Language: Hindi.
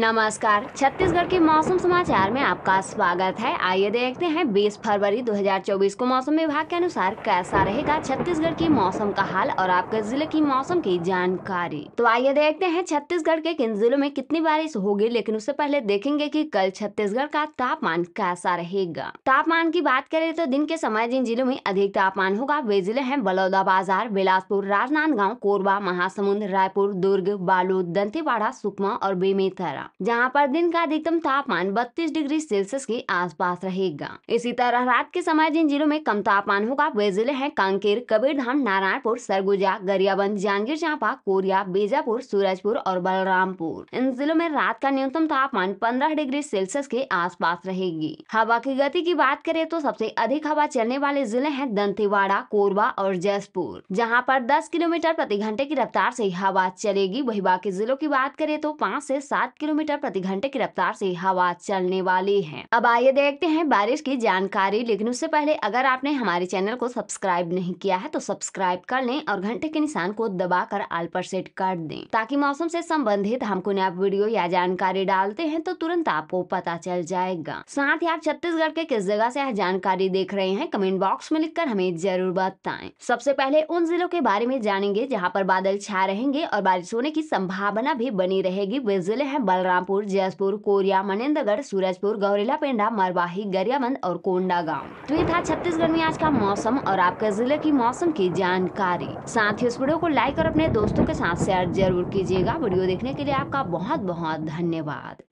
नमस्कार छत्तीसगढ़ के मौसम समाचार में आपका स्वागत है आइए देखते हैं 20 फरवरी 2024 को मौसम विभाग के अनुसार कैसा रहेगा छत्तीसगढ़ के मौसम का हाल और आपके जिले की मौसम की जानकारी तो आइए देखते हैं छत्तीसगढ़ के किन जिलों में कितनी बारिश होगी लेकिन उससे पहले देखेंगे कि कल छत्तीसगढ़ का तापमान कैसा रहेगा तापमान की बात करें तो दिन के समय जिन जिलों में अधिक तापमान होगा वे जिले है बलौदाबाजार बिलासपुर राजनांदगांव कोरबा महासमुंद रायपुर दुर्ग बालू दंतेवाड़ा सुकमा और बेमेतरा रहेगा जहाँ पर दिन का अधिकतम तापमान बत्तीस डिग्री सेल्सियस के आसपास रहेगा इसी तरह रात के समय जिन जिलों में कम तापमान होगा वे जिले हैं कांकेर कबीरधाम नारायणपुर सरगुजा गरियाबंद जांगीर चांपा कोरिया बीजापुर सूरजपुर और बलरामपुर इन जिलों में रात का न्यूनतम तापमान पंद्रह डिग्री सेल्सियस के आसपास रहेगी हवा की गति की बात करें तो सबसे अधिक हवा चलने वाले जिले हैं दंतेवाड़ा कोरबा और जसपुर जहाँ पर दस किलोमीटर प्रति घंटे की रफ्तार से हवा चलेगी वही बाकी जिलों की बात करें तो पाँच से सात किलोमीटर किलोमीटर प्रति घंटे की रफ्तार से हवा चलने वाली है अब आइए देखते हैं बारिश की जानकारी लेकिन उससे पहले अगर आपने हमारे चैनल को सब्सक्राइब नहीं किया है तो सब्सक्राइब कर लें और घंटे के निशान को दबा कर आल पर सेट कर दें ताकि मौसम से संबंधित हम कोई नया वीडियो या जानकारी डालते हैं तो तुरंत आपको पता चल जाएगा साथ ही आप छत्तीसगढ़ के किस जगह ऐसी यह जानकारी देख रहे हैं कमेंट बॉक्स में लिखकर हमें जरूर बताएं सबसे पहले उन जिलों के बारे में जानेंगे जहाँ पर बादल छा रहेंगे और बारिश होने की संभावना भी बनी रहेगी वे जिले हैं बलरामपुर जयसपुर कोरिया मनेन्द्रगढ़ सूरजपुर गौरेला पेंडा मरवाही गरियाबंद और कोंडा गांव तो ये था छत्तीसगढ़ में आज का मौसम और आपके जिले की मौसम की जानकारी साथ ही इस वीडियो को लाइक और अपने दोस्तों के साथ शेयर जरूर कीजिएगा वीडियो देखने के लिए आपका बहुत बहुत धन्यवाद